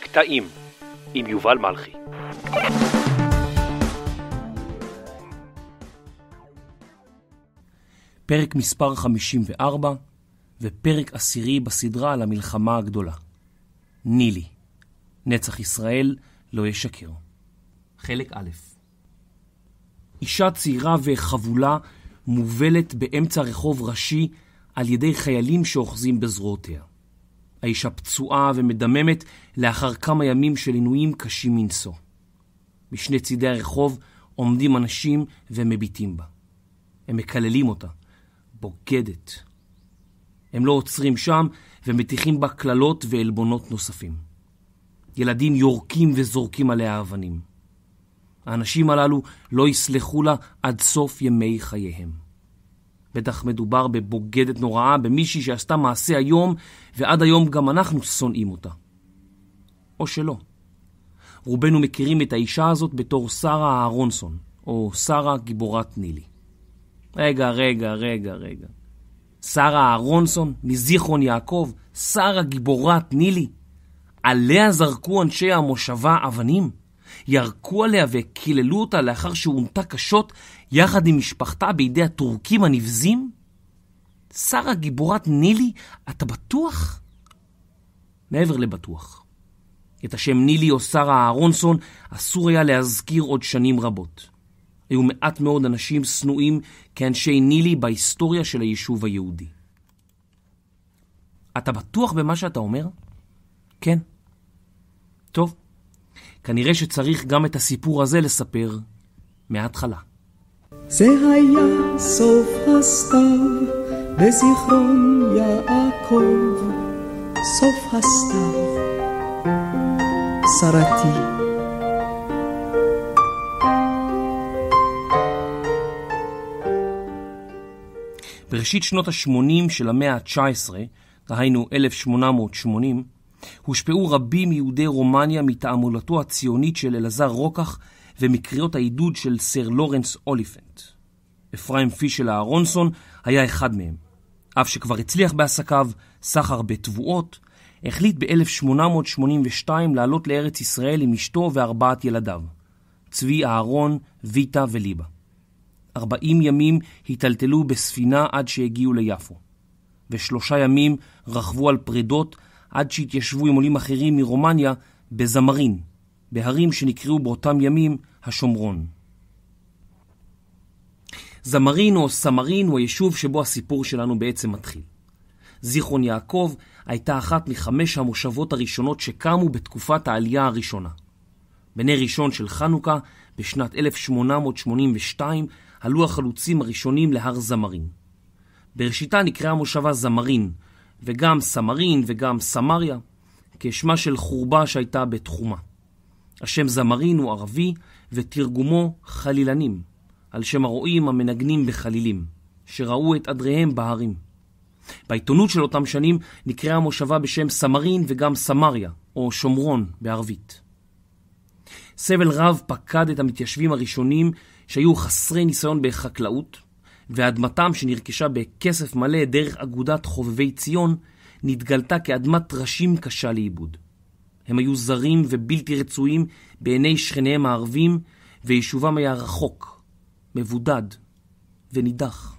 קטעים עם יובל מלכי פרק מספר 54 ופרק עשירי בסדרה על המלחמה הגדולה. נילי, נצח ישראל לא ישקר. חלק א' אישה צעירה וחבולה מובלת באמצע רחוב ראשי על ידי חיילים שאוחזים בזרועותיה. האישה פצועה ומדממת לאחר כמה ימים של עינויים קשים מנשוא. משני צידי הרחוב עומדים אנשים ומביטים בה. הם מקללים אותה, בוגדת. הם לא עוצרים שם ומטיחים בה קללות ועלבונות נוספים. ילדים יורקים וזורקים עליה אבנים. האנשים הללו לא יסלחו לה עד סוף ימי חייהם. בטח מדובר בבוגדת נוראה, במישהי שעשתה מעשה היום, ועד היום גם אנחנו שונאים אותה. או שלא. רובנו מכירים את האישה הזאת בתור שרה אהרונסון, או שרה גיבורת נילי. רגע, רגע, רגע, רגע. שרה אהרונסון מזיכרון יעקב, שרה גיבורת נילי. עליה זרקו אנשי המושבה אבנים? ירקו עליה וקיללו אותה לאחר שהונתה קשות יחד עם משפחתה בידי הטורקים הנבזים? שרה גיבורת נילי, אתה בטוח? מעבר לבטוח. את השם נילי או שרה אהרונסון אסור היה להזכיר עוד שנים רבות. היו מעט מאוד אנשים שנואים כאנשי נילי בהיסטוריה של היישוב היהודי. אתה בטוח במה שאתה אומר? כן. טוב, כנראה שצריך גם את הסיפור הזה לספר מההתחלה. זה היה סוף הסתיו בזיכרון יעקב, סוף הסתיו, שרתי. בראשית שנות ה-80 של המאה ה-19, דהיינו 1880, הושפעו רבים מיהודי רומניה מתעמולתו הציונית של אלעזר רוקח ומקריאות העידוד של סר לורנס אוליפנט. אפרים פישל אהרונסון היה אחד מהם. אף שכבר הצליח בעסקיו, סחר בתבואות, החליט ב-1882 לעלות לארץ ישראל עם אשתו וארבעת ילדיו, צבי אהרון, ויטה וליבה. ארבעים ימים היטלטלו בספינה עד שהגיעו ליפו, ושלושה ימים רכבו על פרדות עד שהתיישבו עם עולים אחרים מרומניה בזמרין, בהרים שנקראו באותם ימים השומרון. זמרין או סמרין הוא היישוב שבו הסיפור שלנו בעצם מתחיל. זיכרון יעקב הייתה אחת מחמש המושבות הראשונות שקמו בתקופת העלייה הראשונה. בנר ראשון של חנוכה, בשנת 1882, עלו החלוצים הראשונים להר זמרין. בראשיתה נקראה המושבה זמרין, וגם סמרין וגם סמריה, כשמה של חורבה שהייתה בתחומה. השם זמרין הוא ערבי ותרגומו חלילנים, על שם הרועים המנגנים בחלילים, שראו את אדריהם בהרים. בעיתונות של אותם שנים נקראה המושבה בשם סמרין וגם סמריה, או שומרון בערבית. סבל רב פקד את המתיישבים הראשונים שהיו חסרי ניסיון בחקלאות, ואדמתם שנרכשה בכסף מלא דרך אגודת חובבי ציון נתגלתה כאדמת טרשים קשה לאיבוד. הם היו זרים ובלתי רצויים בעיני שכניהם הערבים ויישובם היה רחוק, מבודד ונידח.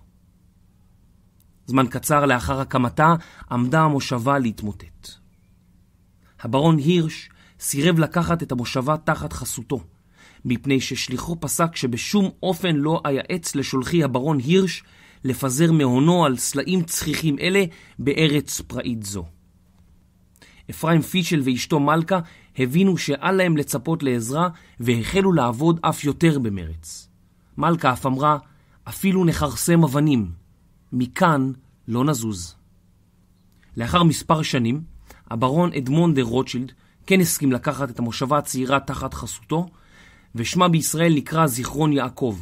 זמן קצר לאחר הקמתה עמדה המושבה להתמוטט. הברון הירש סירב לקחת את המושבה תחת חסותו. מפני ששליחו פסק שבשום אופן לא אייעץ לשולחי הברון הירש לפזר מהונו על סלעים צחיחים אלה בארץ פראית זו. אפרים פישל ואשתו מלכה הבינו שאל להם לצפות לעזרה והחלו לעבוד אף יותר במרץ. מלכה אף אמרה, אפילו נכרסם אבנים, מכאן לא נזוז. לאחר מספר שנים, הברון אדמון דה רוטשילד כן הסכים לקחת את המושבה הצעירה תחת חסותו, ושמה בישראל נקרא זיכרון יעקב,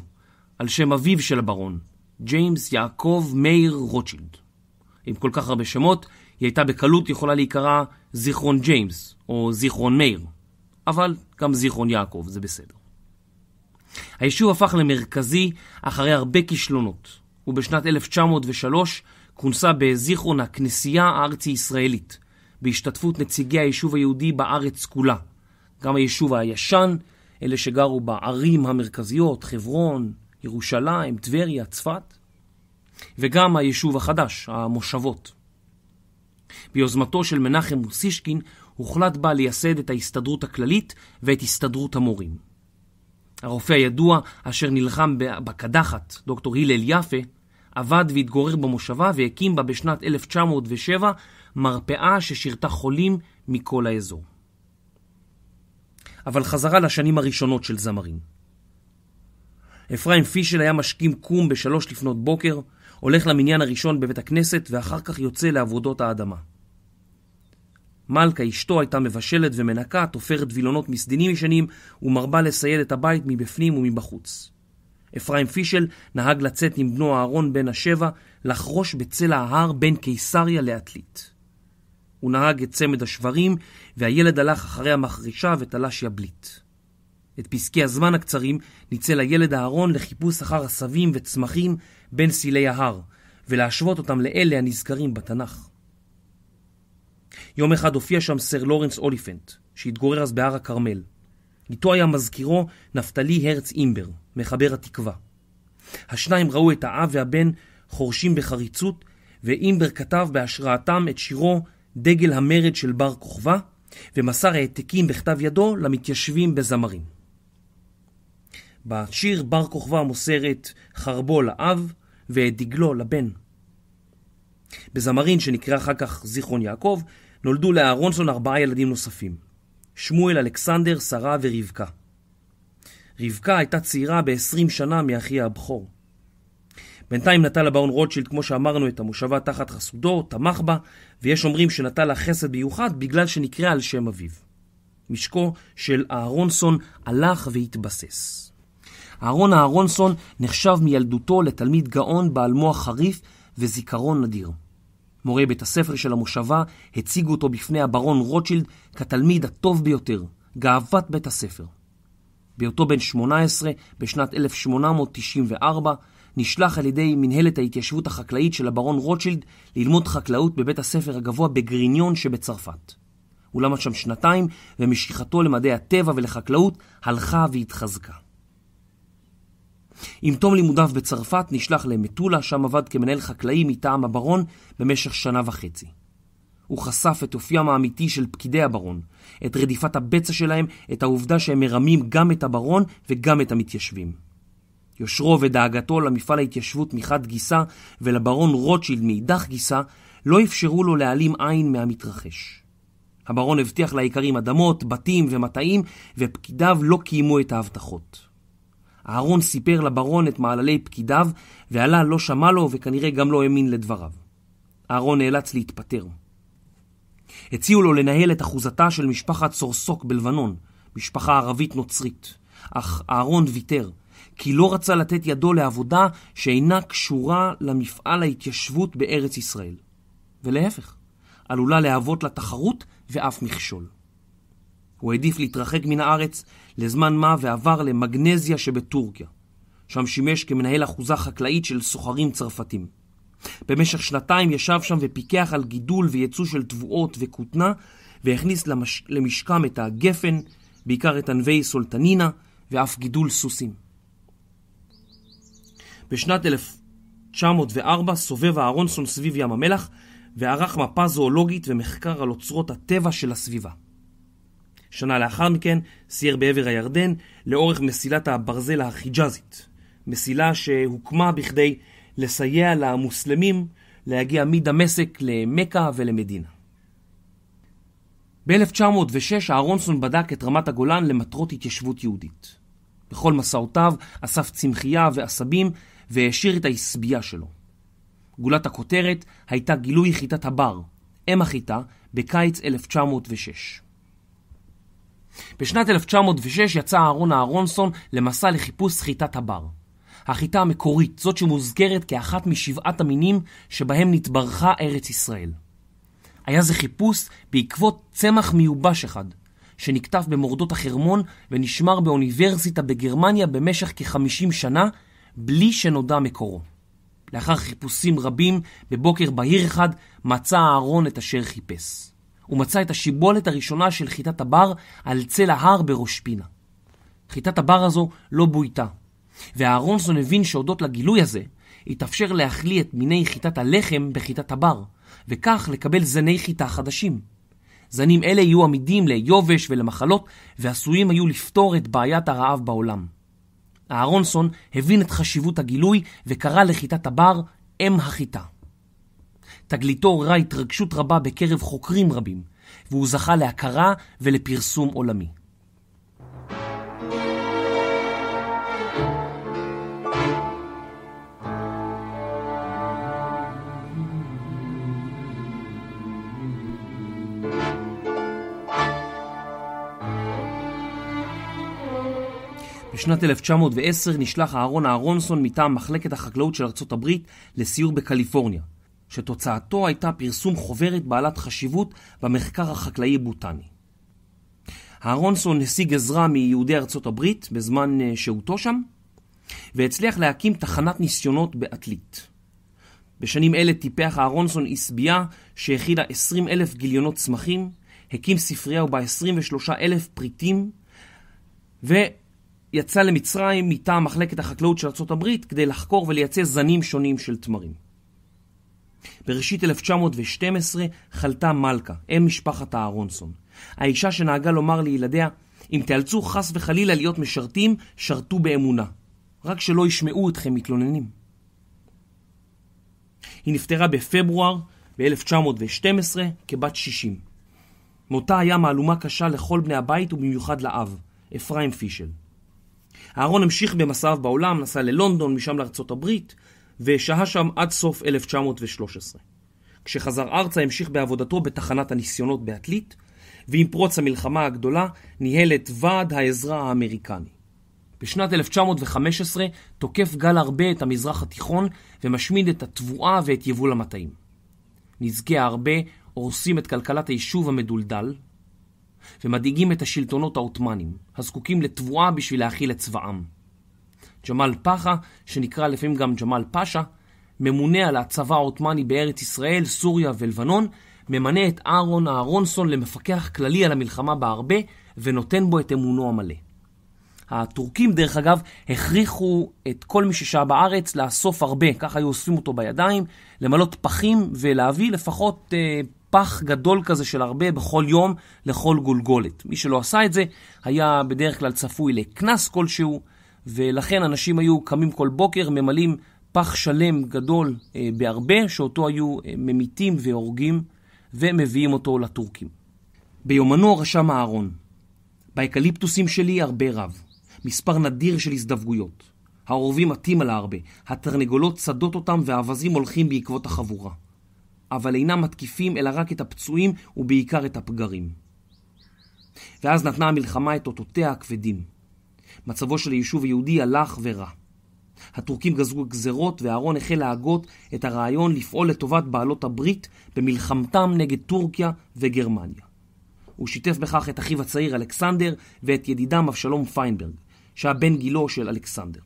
על שם אביו של הברון, ג'יימס יעקב מאיר רוטשילד. עם כל כך הרבה שמות, היא הייתה בקלות יכולה להיקרא זיכרון ג'יימס או זיכרון מאיר, אבל גם זיכרון יעקב, זה בסדר. היישוב הפך למרכזי אחרי הרבה כישלונות, ובשנת 1903 כונסה בזיכרון הכנסייה הארצי-ישראלית, בהשתתפות נציגי היישוב היהודי בארץ כולה, גם היישוב הישן אלה שגרו בערים המרכזיות, חברון, ירושלים, טבריה, צפת, וגם היישוב החדש, המושבות. ביוזמתו של מנחם מוסישקין הוחלט בה לייסד את ההסתדרות הכללית ואת הסתדרות המורים. הרופא הידוע אשר נלחם בקדחת, דוקטור הלל יפה, עבד והתגורר במושבה והקים בה בשנת 1907 מרפאה ששירתה חולים מכל האזור. אבל חזרה לשנים הראשונות של זמרים. אפרים פישל היה משכים קום בשלוש לפנות בוקר, הולך למניין הראשון בבית הכנסת ואחר כך יוצא לעבודות האדמה. מלכה אשתו הייתה מבשלת ומנקה, תופרת וילונות מסדינים ישנים ומרבה לסייד את הבית מבפנים ומבחוץ. אפרים פישל נהג לצאת עם בנו אהרון בן השבע לחרוש בצלע ההר בין קיסריה לעתלית. הוא נהג את צמד השברים, והילד הלך אחרי המחרישה ותלש יבליט. את פסקי הזמן הקצרים ניצל הילד אהרון לחיפוש אחר עשבים וצמחים בין סילי ההר, ולהשוות אותם לאלה הנזכרים בתנ"ך. יום אחד הופיע שם סר לורנס אוליפנט, שהתגורר אז בהר הכרמל. איתו היה מזכירו נפתלי הרץ אימבר, מחבר התקווה. השניים ראו את האב והבן חורשים בחריצות, ואימבר כתב בהשראתם את שירו דגל המרד של בר כוכבא, ומסר העתקים בכתב ידו למתיישבים בזמרים. בשיר בר כוכבא מוסר את חרבו לאב ואת דגלו לבן. בזמרין, שנקרא אחר כך זיכרון יעקב, נולדו לאהרונסון ארבעה ילדים נוספים, שמואל, אלכסנדר, שרה ורבקה. רבקה הייתה צעירה ב-20 שנה מאחיה הבכור. בינתיים נטל הבאון רוטשילד, כמו שאמרנו, את המושבה תחת חסודו, תמך בה, ויש אומרים שנטל לה חסד מיוחד בגלל שנקרא על שם אביו. משקו של אהרונסון הלך והתבסס. אהרון אהרונסון נחשב מילדותו לתלמיד גאון בעל מוח חריף וזיכרון נדיר. מורי בית הספר של המושבה הציגו אותו בפני הברון רוטשילד כתלמיד הטוב ביותר, גאוות בית הספר. בהיותו בן 18 בשנת 1894 נשלח על ידי מנהלת ההתיישבות החקלאית של הברון רוטשילד ללמוד חקלאות בבית הספר הגבוה בגריניון שבצרפת. הוא למד שם שנתיים, ומשיכתו למדעי הטבע ולחקלאות הלכה והתחזקה. עם תום לימודיו בצרפת נשלח למטולה, שם עבד כמנהל חקלאי מטעם הברון במשך שנה וחצי. הוא חשף את אופיים האמיתי של פקידי הברון, את רדיפת הבצע שלהם, את העובדה שהם מרמים גם את הברון וגם את המתיישבים. יושרו ודאגתו למפעל ההתיישבות מחד גיסא ולברון רוטשילד מאידך גיסא לא אפשרו לו להעלים עין מהמתרחש. הברון הבטיח לאיכרים אדמות, בתים ומטעים, ופקידיו לא קיימו את ההבטחות. אהרון סיפר לברון את מעללי פקידיו, ועלה לא שמע לו וכנראה גם לא האמין לדבריו. אהרון נאלץ להתפטר. הציעו לו לנהל את אחוזתה של משפחת סורסוק בלבנון, משפחה ערבית נוצרית, אך אהרון ויתר. כי לא רצה לתת ידו לעבודה שאינה קשורה למפעל ההתיישבות בארץ ישראל. ולהפך, עלולה להוות לה תחרות ואף מכשול. הוא העדיף להתרחק מן הארץ לזמן מה ועבר למגנזיה שבטורקיה, שם שימש כמנהל אחוזה חקלאית של סוחרים צרפתים. במשך שנתיים ישב שם ופיקח על גידול וייצוא של תבואות וכותנה, והכניס למש... למשקם את הגפן, בעיקר את ענבי סולטנינה, ואף גידול סוסים. בשנת 1904 סובב אהרונסון סביב ים המלח וערך מפה זואולוגית ומחקר על אוצרות הטבע של הסביבה. שנה לאחר מכן סייר בעבר הירדן לאורך מסילת הברזל החיג'אזית, מסילה שהוקמה בכדי לסייע למוסלמים להגיע מדמשק למכה ולמדינה. ב-1906 אהרונסון בדק את רמת הגולן למטרות התיישבות יהודית. בכל מסעותיו אסף צמחייה ועשבים והעשיר את העשבייה שלו. גולת הכותרת הייתה גילוי חיטת הבר, אם החיטה, בקיץ 1906. בשנת 1906 יצא אהרון אהרונסון למסע לחיפוש חיטת הבר. החיטה המקורית, זאת שמוזכרת כאחת משבעת המינים שבהם נתברכה ארץ ישראל. היה זה חיפוש בעקבות צמח מיובש אחד, שנקטף במורדות החרמון ונשמר באוניברסיטה בגרמניה במשך כ-50 שנה בלי שנודע מקורו. לאחר חיפושים רבים, בבוקר בהיר אחד מצא אהרון את אשר חיפש. הוא מצא את השיבולת הראשונה של חיטת הבר על צל ההר בראש פינה. חיטת הבר הזו לא בויתה, ואהרונסון הבין שהודות לגילוי הזה, התאפשר להחליא את מיני חיטת הלחם בחיטת הבר, וכך לקבל זני חיטה חדשים. זנים אלה יהיו עמידים ליובש ולמחלות, ועשויים היו לפתור את בעיית הרעב בעולם. אהרונסון הבין את חשיבות הגילוי וקרא לחיטת הבר אם החיטה. תגליתו עוררה התרגשות רבה בקרב חוקרים רבים, והוא זכה להכרה ולפרסום עולמי. בשנת 1910 נשלח אהרון אהרונסון מטעם מחלקת החקלאות של ארצות הברית לסיור בקליפורניה, שתוצאתו הייתה פרסום חוברת בעלת חשיבות במחקר החקלאי בוטני. אהרונסון השיג עזרה מיהודי ארצות הברית בזמן אה, שהותו שם, והצליח להקים תחנת ניסיונות בעתלית. בשנים אלה טיפח אהרונסון עשבייה שהכילה 20 אלף גיליונות צמחים, הקים ספרייה ובה 23 אלף פריטים, ו... יצא למצרים מטעם מחלקת החקלאות של ארה"ב כדי לחקור ולייצא זנים שונים של תמרים. בראשית 1912 חלתה מלכה, אם משפחת אהרונסון. האישה שנהגה לומר לילדיה, אם תיאלצו חס וחלילה להיות משרתים, שרתו באמונה. רק שלא ישמעו אתכם מתלוננים. היא נפטרה בפברואר ב-1912 כבת 60. מותה היה מהלומה קשה לכל בני הבית ובמיוחד לאב, אפרים פישל. אהרון המשיך במסעיו בעולם, נסע ללונדון, משם לארצות הברית, ושהה שם עד סוף 1913. כשחזר ארצה המשיך בעבודתו בתחנת הניסיונות בעתלית, ועם פרוץ המלחמה הגדולה ניהל את ועד העזרה האמריקני. בשנת 1915 תוקף גל הרבה את המזרח התיכון ומשמיד את התבואה ואת יבול המטעים. נזקי ההרבה הורסים את כלכלת היישוב המדולדל, ומדאיגים את השלטונות העות'מאנים, הזקוקים לתבואה בשביל להאכיל את צבאם. ג'מאל פחה, שנקרא לפעמים גם ג'מאל פאשה, ממונה על הצבא העות'מאני בארץ ישראל, סוריה ולבנון, ממנה את אהרון אהרונסון למפקח כללי על המלחמה בהרבה, ונותן בו את אמונו המלא. הטורקים, דרך אגב, הכריחו את כל מי ששהה בארץ לאסוף הרבה, ככה היו אוספים אותו בידיים, למלות פחים ולהביא לפחות אה, פח גדול כזה של הרבה בכל יום לכל גולגולת. מי שלא עשה את זה היה בדרך כלל צפוי לקנס כלשהו, ולכן אנשים היו קמים כל בוקר, ממלאים פח שלם גדול אה, בהרבה, שאותו היו אה, ממיתים והורגים, ומביאים אותו לטורקים. ביומנו רשם אהרון, באקליפטוסים שלי הרבה רב, מספר נדיר של הזדווגויות. העורבים עטים על ההרבה, התרנגולות צדות אותם והאווזים הולכים בעקבות החבורה. אבל אינם מתקיפים אלא רק את הפצועים ובעיקר את הפגרים. ואז נתנה המלחמה את אותותיה הכבדים. מצבו של היישוב היהודי הלך ורע. הטורקים גזרו גזרות ואהרון החל להגות את הרעיון לפעול לטובת בעלות הברית במלחמתם נגד טורקיה וגרמניה. הוא שיתף בכך את אחיו הצעיר אלכסנדר ואת ידידם אבשלום פיינברג, שהיה בן גילו של אלכסנדר.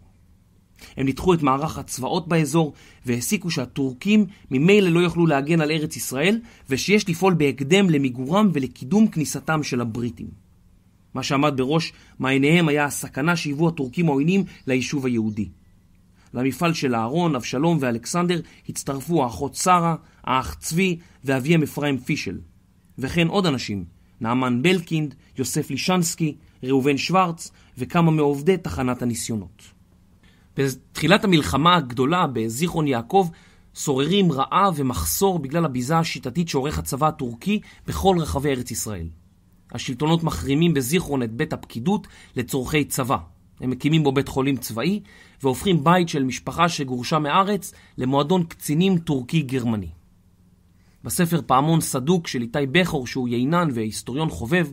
הם ניתחו את מערך הצבאות באזור והסיקו שהטורקים ממילא לא יוכלו להגן על ארץ ישראל ושיש לפעול בהקדם למיגורם ולקידום כניסתם של הבריטים. מה שעמד בראש מעייניהם היה הסכנה שהיוו הטורקים העוינים ליישוב היהודי. למפעל של אהרון, אבשלום ואלכסנדר הצטרפו האחות שרה, האח צבי ואביהם אפרים פישל. וכן עוד אנשים, נעמן בלקינד, יוסף לישנסקי, ראובן שוורץ וכמה מעובדי תחנת הניסיונות. בתחילת המלחמה הגדולה בזיכרון יעקב שוררים רעב ומחסור בגלל הביזה השיטתית שעורך הצבא הטורקי בכל רחבי ארץ ישראל. השלטונות מחרימים בזיכרון את בית הפקידות לצורכי צבא. הם מקימים בו בית חולים צבאי והופכים בית של משפחה שגורשה מארץ למועדון קצינים טורקי-גרמני. בספר פעמון סדוק של איתי בכור שהוא יינן והיסטוריון חובב,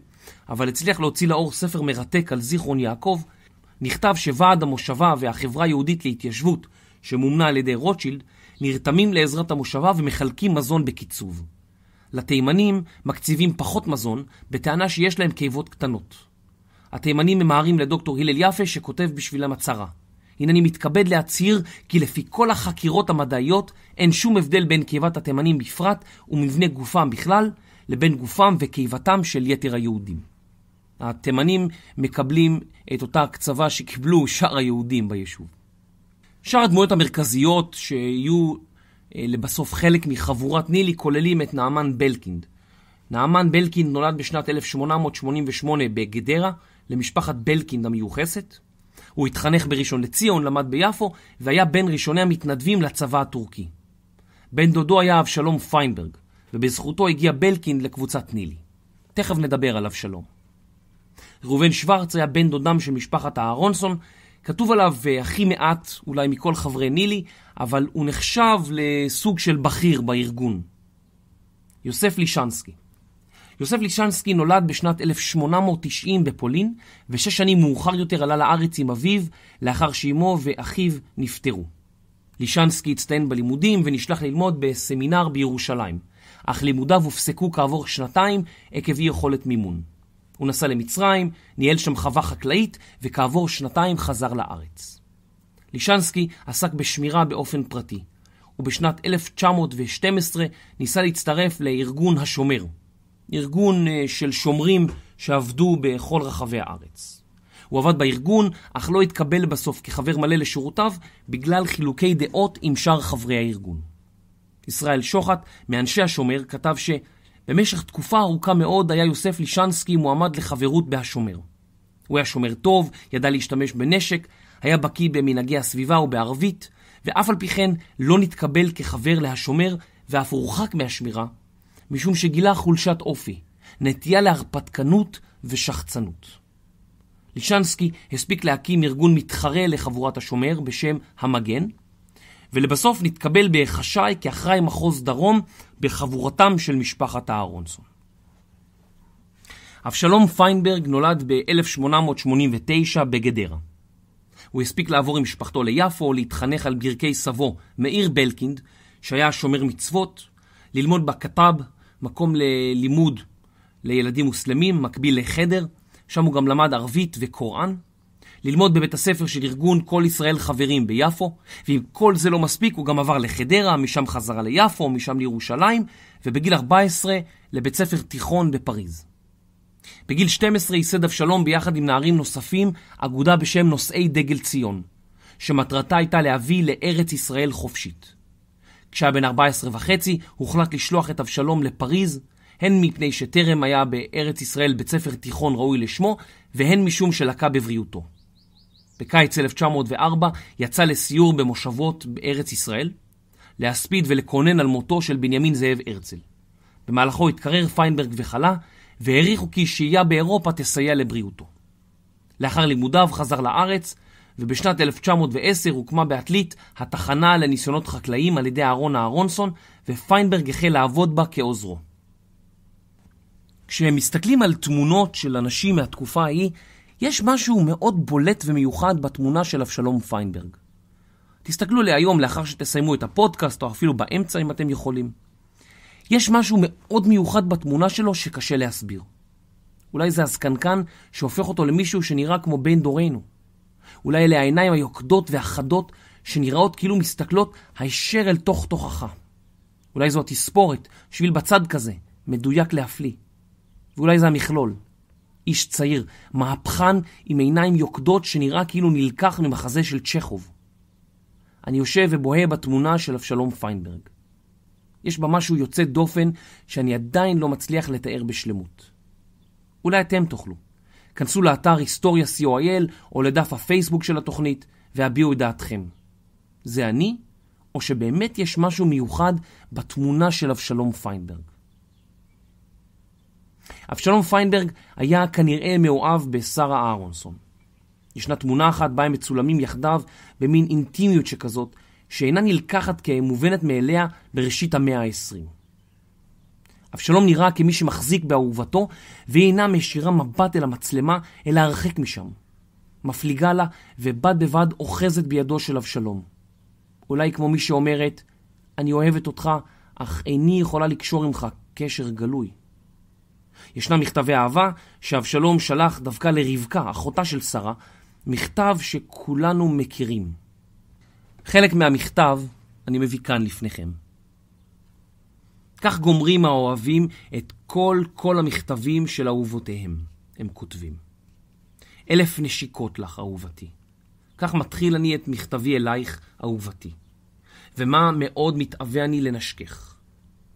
אבל הצליח להוציא לאור ספר מרתק על זיכרון יעקב, נכתב שוועד המושבה והחברה היהודית להתיישבות, שמומנה על ידי רוטשילד, נרתמים לעזרת המושבה ומחלקים מזון בקיצוב. לתימנים מקציבים פחות מזון, בטענה שיש להם קיבות קטנות. התימנים ממהרים לדוקטור הלל יפה שכותב בשבילם הצהרה. הנני מתכבד להצהיר כי לפי כל החקירות המדעיות אין שום הבדל בין קיבת התימנים בפרט ומבנה גופם בכלל לבין גופם וקיבתם של יתר היהודים. התימנים מקבלים את אותה הקצבה שקיבלו שאר היהודים ביישוב. שאר הדמויות המרכזיות שיהיו אה, לבסוף חלק מחבורת נילי כוללים את נעמן בלקינד. נעמן בלקינד נולד בשנת 1888 בגדרה למשפחת בלקינד המיוחסת. הוא התחנך בראשון לציון, למד ביפו והיה בין ראשוני המתנדבים לצבא הטורקי. בן דודו היה אבשלום פיינברג, ובזכותו הגיע בלקינד לקבוצת נילי. תכף נדבר על אבשלום. ראובן שוורץ היה בן דודם של משפחת אהרונסון, כתוב עליו אה, הכי מעט אולי מכל חברי נילי, אבל הוא נחשב לסוג של בכיר בארגון. יוסף לישנסקי יוסף לישנסקי נולד בשנת 1890 בפולין, ושש שנים מאוחר יותר עלה לארץ עם אביו, לאחר שאימו ואחיו נפטרו. לישנסקי הצטיין בלימודים ונשלח ללמוד בסמינר בירושלים, אך לימודיו הופסקו כעבור שנתיים עקב אי יכולת מימון. הוא נסע למצרים, ניהל שם חווה חקלאית, וכעבור שנתיים חזר לארץ. לישנסקי עסק בשמירה באופן פרטי, ובשנת 1912 ניסה להצטרף לארגון השומר, ארגון אה, של שומרים שעבדו בכל רחבי הארץ. הוא עבד בארגון, אך לא התקבל בסוף כחבר מלא לשורותיו בגלל חילוקי דעות עם שאר חברי הארגון. ישראל שוחט, מאנשי השומר, כתב ש... במשך תקופה ארוכה מאוד היה יוסף לישנסקי מועמד לחברות בהשומר. הוא היה שומר טוב, ידע להשתמש בנשק, היה בקיא במנהגי הסביבה ובערבית, ואף על פי כן לא נתקבל כחבר להשומר ואף הורחק מהשמירה, משום שגילה חולשת אופי, נטייה להרפתקנות ושחצנות. לישנסקי הספיק להקים ארגון מתחרה לחבורת השומר בשם המגן, ולבסוף נתקבל בחשאי כאחראי מחוז דרום בחבורתם של משפחת אהרונסון. אבשלום פיינברג נולד ב-1889 בגדרה. הוא הספיק לעבור עם משפחתו ליפו, להתחנך על ברכי סבו, מאיר בלקינד, שהיה שומר מצוות, ללמוד בכתב, מקום ללימוד לילדים מוסלמים, מקביל לחדר, שם הוא גם למד ערבית וקוראן. ללמוד בבית הספר של ארגון כל ישראל חברים ביפו, ואם כל זה לא מספיק הוא גם עבר לחדרה, משם חזרה ליפו, משם לירושלים, ובגיל 14 לבית ספר תיכון בפריז. בגיל 12 ייסד אבשלום ביחד עם נערים נוספים אגודה בשם נושאי דגל ציון, שמטרתה הייתה להביא לארץ ישראל חופשית. כשהיה בן 14 וחצי הוחלט לשלוח את אבשלום לפריז, הן מפני שטרם היה בארץ ישראל בית ספר תיכון ראוי לשמו, והן משום שלקה בבריאותו. בקיץ 1904 יצא לסיור במושבות בארץ ישראל, להספיד ולקונן על מותו של בנימין זאב הרצל. במהלכו התקרר פיינברג וחלה, והעריכו כי שהייה באירופה תסייע לבריאותו. לאחר לימודיו חזר לארץ, ובשנת 1910 הוקמה בעתלית התחנה לניסיונות חקלאים על ידי אהרון אהרונסון, ופיינברג החל לעבוד בה כעוזרו. כשהם מסתכלים על תמונות של אנשים מהתקופה ההיא, יש משהו מאוד בולט ומיוחד בתמונה של אבשלום פיינברג. תסתכלו עליה היום לאחר שתסיימו את הפודקאסט, או אפילו באמצע אם אתם יכולים. יש משהו מאוד מיוחד בתמונה שלו שקשה להסביר. אולי זה הזקנקן שהופך אותו למישהו שנראה כמו בן דורנו. אולי אלה העיניים היוקדות והחדות שנראות כאילו מסתכלות הישר אל תוך תוכחה. אולי זו התספורת, שביל בצד כזה, מדויק להפליא. ואולי זה המכלול. איש צעיר, מהפכן עם עיניים יוקדות שנראה כאילו נלקח ממחזה של צ'כוב. אני יושב ובוהה בתמונה של אבשלום פיינברג. יש בה משהו יוצא דופן שאני עדיין לא מצליח לתאר בשלמות. אולי אתם תוכלו. כנסו לאתר היסטוריה co.il או לדף הפייסבוק של התוכנית והביעו את דעתכם. זה אני, או שבאמת יש משהו מיוחד בתמונה של אבשלום פיינברג. אבשלום פיינברג היה כנראה מאוהב בשרה אהרונסון. ישנה תמונה אחת בה הם מצולמים יחדיו במין אינטימיות שכזאת, שאינה נלקחת כמובנת מאליה בראשית המאה ה-20. אבשלום נראה כמי שמחזיק באהובתו, והיא אינה מישירה מבט אל המצלמה, אלא הרחק משם. מפליגה לה, ובד בבד אוחזת בידו של אבשלום. אולי כמו מי שאומרת, אני אוהבת אותך, אך איני יכולה לקשור עמך קשר גלוי. ישנם מכתבי אהבה שאבשלום שלח דווקא לרבקה, אחותה של שרה, מכתב שכולנו מכירים. חלק מהמכתב אני מביא כאן לפניכם. כך גומרים האוהבים את כל כל המכתבים של אהובותיהם, הם כותבים. אלף נשיקות לך, אהובתי. כך מתחיל אני את מכתבי אלייך, אהובתי. ומה מאוד מתאווה אני לנשקך.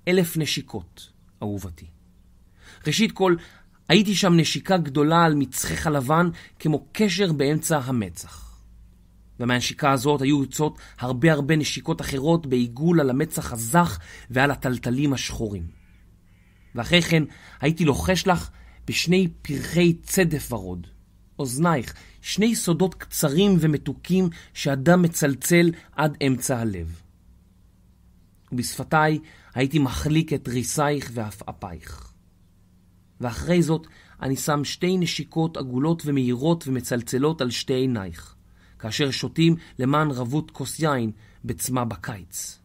אלף נשיקות, אהובתי. ראשית כל, הייתי שם נשיקה גדולה על מצחך הלבן כמו קשר באמצע המצח. ומהנשיקה הזאת היו יוצאות הרבה הרבה נשיקות אחרות בעיגול על המצח הזך ועל הטלטלים השחורים. ואחרי כן הייתי לוחש לך בשני פרחי צדף ורוד, אוזנייך, שני סודות קצרים ומתוקים שאדם מצלצל עד אמצע הלב. ובשפתיי הייתי מחליק את ריסייך ועפעפייך. ואחרי זאת אני שם שתי נשיקות עגולות ומהירות ומצלצלות על שתי עינייך, כאשר שותים למען רבות כוס יין בצמא בקיץ.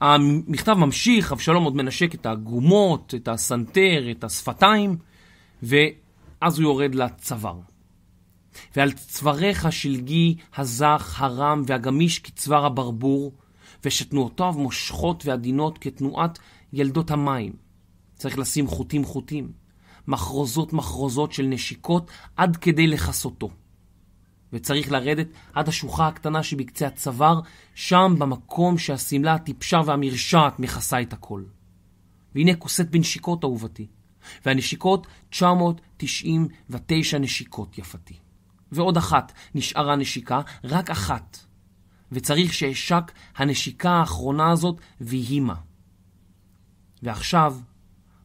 המכתב ממשיך, אבשלום עוד מנשק את הגומות, את הסנטר, את השפתיים, ואז הוא יורד לצוואר. ועל צווארך שלגי הזך, הרם והגמיש כצוואר הברבור, ושתנועותיו מושכות ועדינות כתנועת ילדות המים. צריך לשים חוטים חוטים, מחרוזות מחרוזות של נשיקות עד כדי לכסותו. וצריך לרדת עד השוחה הקטנה שבקצה הצוואר, שם במקום שהשמלה הטיפשה והמרשעת מכסה את הכל. והנה כוסת בנשיקות אהובתי, והנשיקות 999 נשיקות יפתי. ועוד אחת נשארה נשיקה, רק אחת. וצריך שאשק הנשיקה האחרונה הזאת ויהי מה. ועכשיו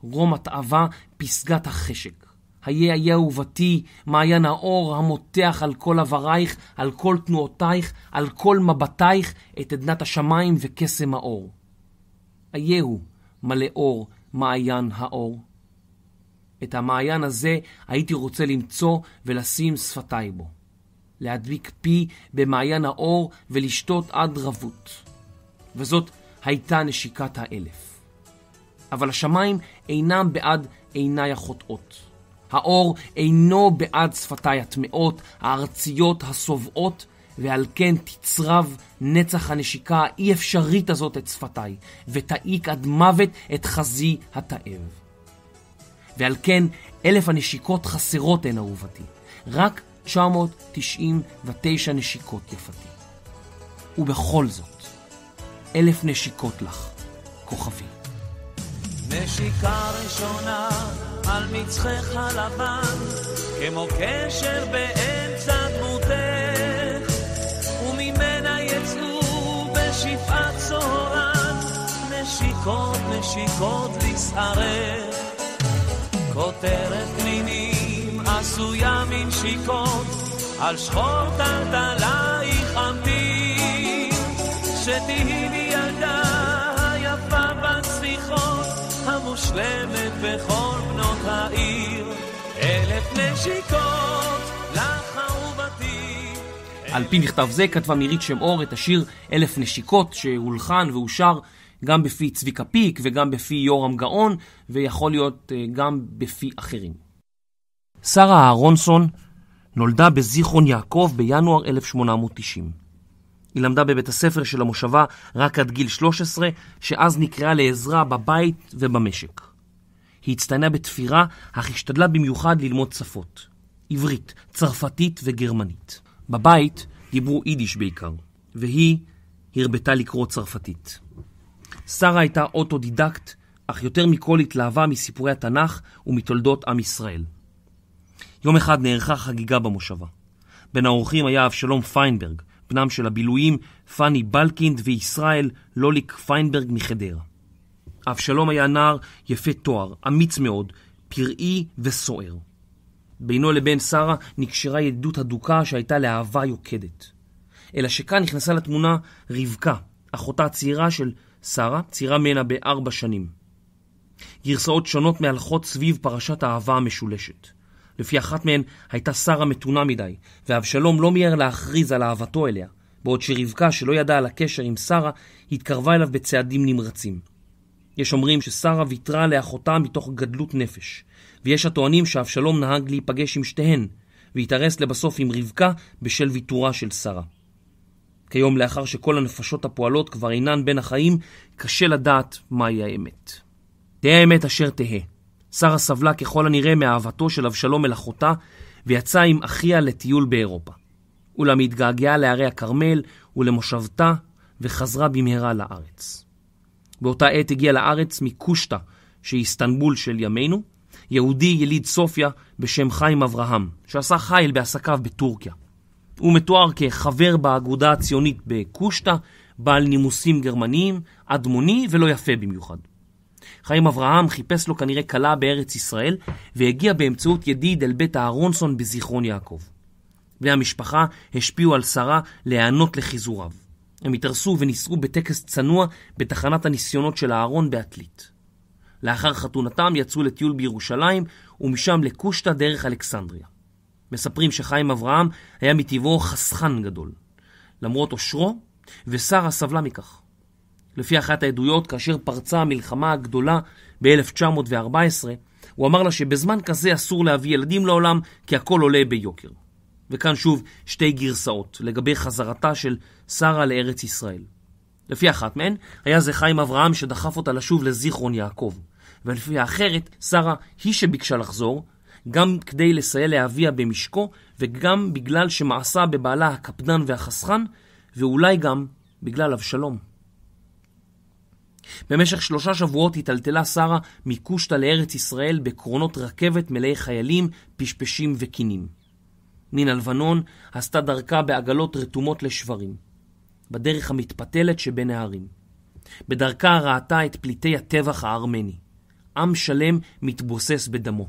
רום התאווה, פסגת החשק. היה היה אהובתי, מעיין האור המותח על כל עברייך, על כל תנועותייך, על כל מבטייך, את עדנת השמיים וקסם האור. היה הוא מלא אור, מעיין האור. את המעיין הזה הייתי רוצה למצוא ולשים שפתיי בו. להדביק פי במעיין האור ולשתות עד רבות. וזאת הייתה נשיקת האלף. אבל השמיים אינם בעד עיניי החוטאות. האור אינו בעד שפתיי הטמעות, הארציות, השובעות, ועל כן תצרב נצח הנשיקה האי אפשרית הזאת את שפתיי, ותעיק עד מוות את חזי התאב. ועל כן אלף הנשיקות חסרות הן אהובתי, רק 999 נשיקות יפתי. ובכל זאת, אלף נשיקות לך, כוכבי. נשיקה ראשונה על מצחך הלבן, כמו קשר באמצע דמותך, וממנה יצאו בשפעת צהרן, נשיקות נשיקות לשערך. כותרת פנינים עשויה מנשיקות, על שחור טלטלייך עמדי, שתהיי מושלמת בכל בנות העיר, אלף נשיקות לך אהובתי. על פי מכתב זה כתבה מירית שם אור את השיר אלף נשיקות שהולחן והושר גם בפי צביקה פיק וגם בפי יורם גאון ויכול להיות אה, גם בפי אחרים. שרה אהרונסון נולדה בזיכרון יעקב בינואר 1890. היא למדה בבית הספר של המושבה רק עד גיל 13, שאז נקראה לעזרה בבית ובמשק. היא הצטיינה בתפירה, אך השתדלה במיוחד ללמוד שפות. עברית, צרפתית וגרמנית. בבית דיברו יידיש בעיקר, והיא הרבתה לקרוא צרפתית. שרה הייתה אוטודידקט, אך יותר מכל התלהבה מסיפורי התנ"ך ומתולדות עם ישראל. יום אחד נערכה חגיגה במושבה. בין האורחים היה אבשלום פיינברג, פנם של הבילויים פאני בלקינד וישראל לוליק פיינברג מחדר. אבשלום היה נער יפה תואר, אמיץ מאוד, פראי וסוער. בינו לבין שרה נקשרה ידידות הדוקה שהייתה לאהבה יוקדת. אלא שכאן נכנסה לתמונה רבקה, אחותה הצעירה של שרה, צעירה ממנה בארבע שנים. גרסאות שונות מהלכות סביב פרשת האהבה המשולשת. לפי אחת מהן הייתה שרה מתונה מדי, ואבשלום לא מיהר להכריז על אהבתו אליה, בעוד שרבקה, שלא ידעה על הקשר עם שרה, התקרבה אליו בצעדים נמרצים. יש אומרים ששרה ויתרה לאחותה מתוך גדלות נפש, ויש הטוענים שאבשלום נהג להיפגש עם שתיהן, והתארס לבסוף עם רבקה בשל ויתורה של שרה. כיום לאחר שכל הנפשות הפועלות כבר אינן בין החיים, קשה לדעת מהי האמת. תהא האמת אשר תהא. שרה סבלה ככל הנראה מאהבתו של אבשלום אל אחותה, ויצאה עם אחיה לטיול באירופה. אולם היא התגעגעה להרי הכרמל ולמושבתה, וחזרה במהרה לארץ. באותה עת הגיע לארץ מקושטא, שהיא איסטנבול של ימינו, יהודי יליד סופיה בשם חיים אברהם, שעשה חיל בעסקיו בטורקיה. הוא מתואר כחבר באגודה הציונית בקושטא, בעל נימוסים גרמניים, אדמוני ולא יפה במיוחד. חיים אברהם חיפש לו כנראה כלה בארץ ישראל, והגיע באמצעות ידיד אל בית אהרונסון בזיכרון יעקב. בני המשפחה השפיעו על שרה להיענות לחיזוריו. הם התארסו ונישאו בטקס צנוע בתחנת הניסיונות של אהרון בעתלית. לאחר חתונתם יצאו לטיול בירושלים, ומשם לקושטא דרך אלכסנדריה. מספרים שחיים אברהם היה מטבעו חסכן גדול. למרות עושרו, ושרה סבלה מכך. לפי אחת העדויות, כאשר פרצה המלחמה הגדולה ב-1914, הוא אמר לה שבזמן כזה אסור להביא ילדים לעולם, כי הכל עולה ביוקר. וכאן שוב שתי גרסאות לגבי חזרתה של שרה לארץ ישראל. לפי אחת מהן, היה זה חיים אברהם שדחף אותה לשוב לזיכרון יעקב. ולפי האחרת, שרה היא שביקשה לחזור, גם כדי לסייע לאביה במשקו, וגם בגלל שמעשה בבעלה הקפדן והחסכן, ואולי גם בגלל אבשלום. במשך שלושה שבועות היטלטלה שרה מקושטא לארץ ישראל בקרונות רכבת מלאי חיילים, פשפשים וקינים. מן הלבנון עשתה דרכה בעגלות רתומות לשברים, בדרך המתפתלת שבין ההרים. בדרכה ראתה את פליטי הטבח הארמני. עם שלם מתבוסס בדמו.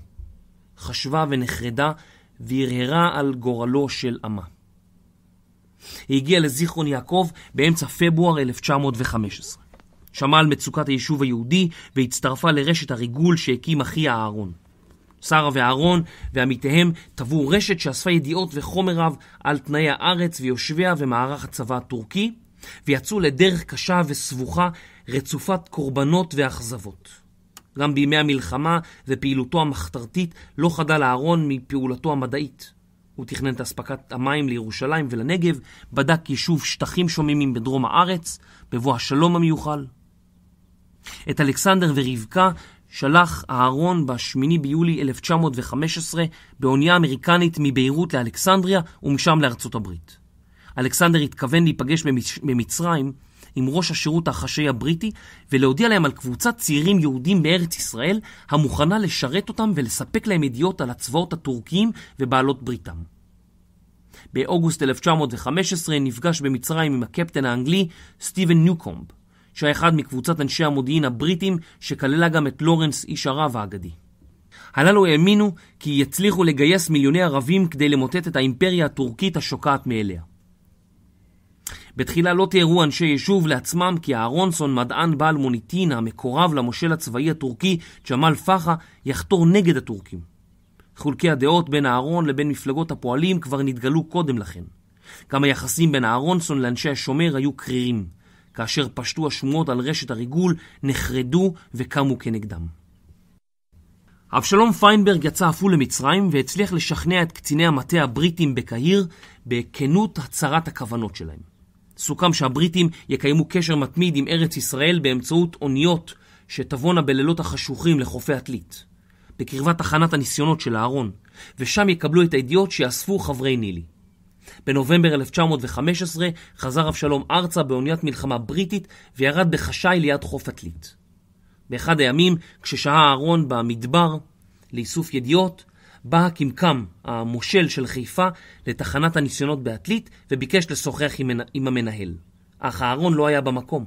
חשבה ונחרדה והרהרה על גורלו של עמה. היא הגיעה לזיכרון יעקב באמצע פברואר 1915. שמעה על מצוקת היישוב היהודי והצטרפה לרשת הריגול שהקים אחיה אהרון. שרה ואהרון ועמיתיהם טבעו רשת שאספה ידיעות וחומר רב על תנאי הארץ ויושביה ומערך הצבא הטורקי, ויצאו לדרך קשה וסבוכה רצופת קורבנות ואכזבות. גם בימי המלחמה ופעילותו המחתרתית לא חדל אהרון מפעולתו המדעית. הוא תכנן את אספקת המים לירושלים ולנגב, בדק יישוב שטחים שוממים בדרום הארץ, בבוא השלום המיוחל, את אלכסנדר ורבקה שלח אהרון ב-8 ביולי 1915 באונייה אמריקנית מביירות לאלכסנדריה ומשם לארצות הברית. אלכסנדר התכוון להיפגש במצרים עם ראש השירות החשאי הבריטי ולהודיע להם על קבוצת צעירים יהודים בארץ ישראל המוכנה לשרת אותם ולספק להם ידיעות על הצבאות הטורקיים ובעלות בריתם. באוגוסט 1915 נפגש במצרים עם הקפטן האנגלי סטיבן ניוקומב שהיה אחד מקבוצת אנשי המודיעין הבריטים שכללה גם את לורנס איש הרב האגדי. הללו האמינו כי יצליחו לגייס מיליוני ערבים כדי למוטט את האימפריה הטורקית השוקעת מאליה. בתחילה לא תיארו אנשי יישוב לעצמם כי אהרונסון, מדען בעל מוניטין המקורב למושל הצבאי הטורקי ג'מאל פחה, יחתור נגד הטורקים. חולקי הדעות בין אהרון לבין מפלגות הפועלים כבר נתגלו קודם לכן. גם היחסים בין אהרונסון לאנשי השומר היו קרירים. כאשר פשטו השמועות על רשת הריגול, נחרדו וקמו כנגדם. אבשלום פיינברג יצא אף הוא למצרים והצליח לשכנע את קציני המטה הבריטים בקהיר בכנות הצהרת הכוונות שלהם. סוכם שהבריטים יקיימו קשר מתמיד עם ארץ ישראל באמצעות אוניות שתבואנה בלילות החשוכים לחופי עתלית, בקרבת תחנת הניסיונות של אהרון, ושם יקבלו את הידיעות שיאספו חברי נילי. בנובמבר 1915 חזר אבשלום ארצה באוניית מלחמה בריטית וירד בחשאי ליד חוף עתלית. באחד הימים, כששהה אהרון במדבר לאיסוף ידיעות, בא הקמקם, המושל של חיפה, לתחנת הניסיונות בעתלית וביקש לשוחח עם עם המנהל. אך אהרון לא היה במקום.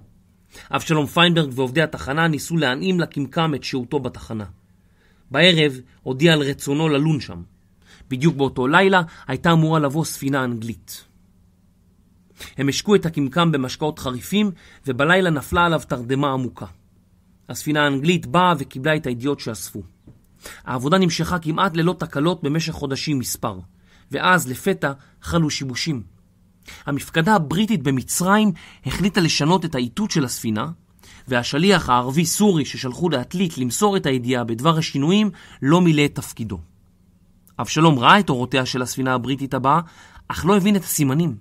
אבשלום פיינברג ועובדי התחנה ניסו להנעים לקמקם את שהותו בתחנה. בערב הודיע על רצונו ללון שם. בדיוק באותו לילה הייתה אמורה לבוא ספינה אנגלית. הם השקו את הקמקם במשקאות חריפים, ובלילה נפלה עליו תרדמה עמוקה. הספינה האנגלית באה וקיבלה את הידיעות שאספו. העבודה נמשכה כמעט ללא תקלות במשך חודשים מספר, ואז לפתע חלו שיבושים. המפקדה הבריטית במצרים החליטה לשנות את האיתות של הספינה, והשליח הערבי-סורי ששלחו לאתלית למסור את הידיעה בדבר השינויים לא מילא את תפקידו. אבשלום ראה את אורותיה של הספינה הבריטית הבאה, אך לא הבין את הסימנים.